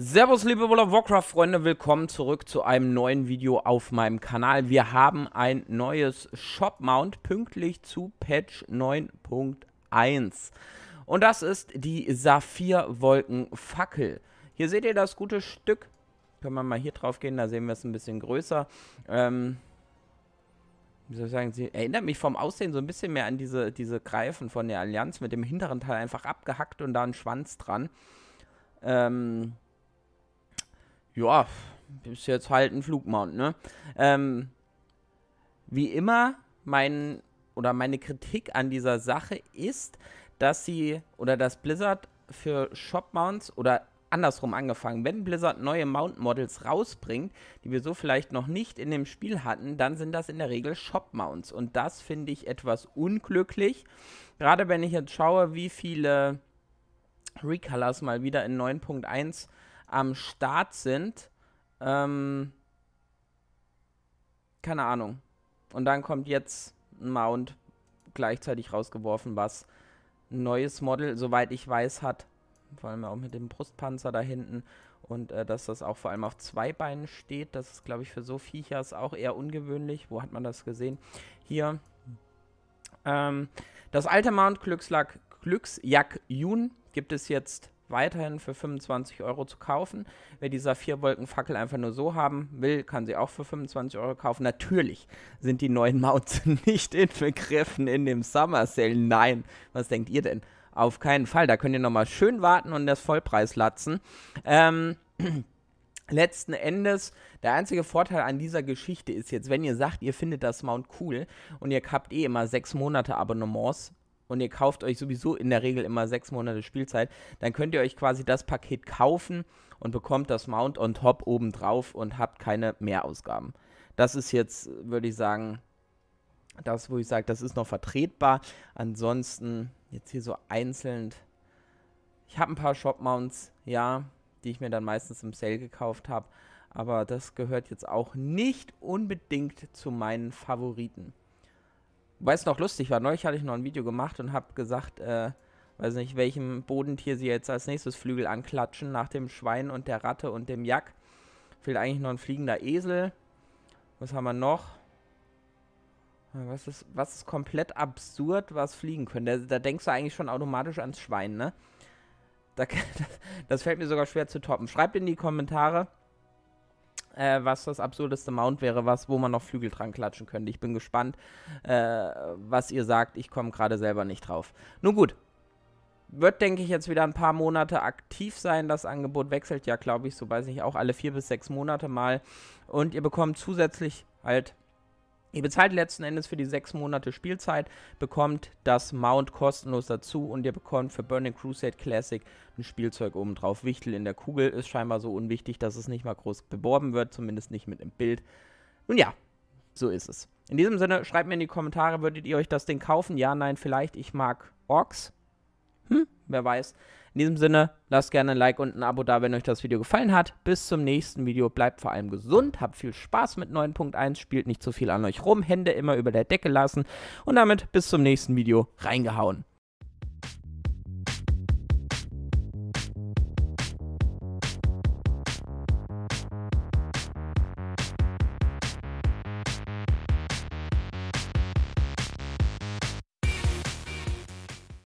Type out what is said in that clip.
Servus liebe World of Warcraft Freunde, willkommen zurück zu einem neuen Video auf meinem Kanal. Wir haben ein neues Shop Mount pünktlich zu Patch 9.1 und das ist die Saphirwolkenfackel. Hier seht ihr das gute Stück, können wir mal hier drauf gehen, da sehen wir es ein bisschen größer. Ähm, wie soll ich sagen, sie erinnert mich vom Aussehen so ein bisschen mehr an diese, diese Greifen von der Allianz mit dem hinteren Teil einfach abgehackt und da ein Schwanz dran. Ähm, ja, ist jetzt halt ein Flugmount, ne? Ähm, wie immer, mein oder meine Kritik an dieser Sache ist, dass sie oder dass Blizzard für Shop-Mounts oder andersrum angefangen, wenn Blizzard neue Mount-Models rausbringt, die wir so vielleicht noch nicht in dem Spiel hatten, dann sind das in der Regel Shop-Mounts. Und das finde ich etwas unglücklich. Gerade wenn ich jetzt schaue, wie viele Recolors mal wieder in 9.1 am Start sind. Ähm, keine Ahnung. Und dann kommt jetzt ein Mount gleichzeitig rausgeworfen, was ein neues Model, soweit ich weiß, hat. Vor allem auch mit dem Brustpanzer da hinten. Und äh, dass das auch vor allem auf zwei Beinen steht. Das ist, glaube ich, für so Viechers auch eher ungewöhnlich. Wo hat man das gesehen? Hier. Ähm, das alte Mount Glückslack Glücksjack Jun gibt es jetzt weiterhin für 25 Euro zu kaufen. Wer die saphir Saphirwolkenfackel einfach nur so haben will, kann sie auch für 25 Euro kaufen. Natürlich sind die neuen Mounts nicht inbegriffen in dem Summer Sale. Nein, was denkt ihr denn? Auf keinen Fall. Da könnt ihr nochmal schön warten und das Vollpreis latzen. Ähm. Letzten Endes, der einzige Vorteil an dieser Geschichte ist jetzt, wenn ihr sagt, ihr findet das Mount cool und ihr habt eh immer sechs Monate Abonnements, und ihr kauft euch sowieso in der Regel immer sechs Monate Spielzeit, dann könnt ihr euch quasi das Paket kaufen und bekommt das Mount on top obendrauf und habt keine Mehrausgaben. Das ist jetzt, würde ich sagen, das, wo ich sage, das ist noch vertretbar. Ansonsten jetzt hier so einzeln. Ich habe ein paar Shop-Mounts, ja, die ich mir dann meistens im Sale gekauft habe. Aber das gehört jetzt auch nicht unbedingt zu meinen Favoriten. Weil es noch lustig war, neulich hatte ich noch ein Video gemacht und habe gesagt, äh, weiß nicht, welchem Bodentier sie jetzt als nächstes Flügel anklatschen, nach dem Schwein und der Ratte und dem Jack. Fehlt eigentlich noch ein fliegender Esel. Was haben wir noch? Was ist, was ist komplett absurd, was fliegen können? Da, da denkst du eigentlich schon automatisch ans Schwein, ne? Da, das, das fällt mir sogar schwer zu toppen. Schreibt in die Kommentare, äh, was das absurdeste Mount wäre, was, wo man noch Flügel dran klatschen könnte. Ich bin gespannt, äh, was ihr sagt. Ich komme gerade selber nicht drauf. Nun gut. Wird, denke ich, jetzt wieder ein paar Monate aktiv sein. Das Angebot wechselt ja, glaube ich, so weiß ich auch alle vier bis sechs Monate mal. Und ihr bekommt zusätzlich halt Ihr bezahlt letzten Endes für die sechs Monate Spielzeit, bekommt das Mount kostenlos dazu und ihr bekommt für Burning Crusade Classic ein Spielzeug obendrauf. Wichtel in der Kugel ist scheinbar so unwichtig, dass es nicht mal groß beworben wird, zumindest nicht mit einem Bild. Nun ja, so ist es. In diesem Sinne, schreibt mir in die Kommentare, würdet ihr euch das Ding kaufen? Ja, nein, vielleicht. Ich mag Orks. Hm, wer weiß. In diesem Sinne, lasst gerne ein Like und ein Abo da, wenn euch das Video gefallen hat. Bis zum nächsten Video. Bleibt vor allem gesund, habt viel Spaß mit 9.1, spielt nicht zu viel an euch rum, Hände immer über der Decke lassen. Und damit bis zum nächsten Video. Reingehauen.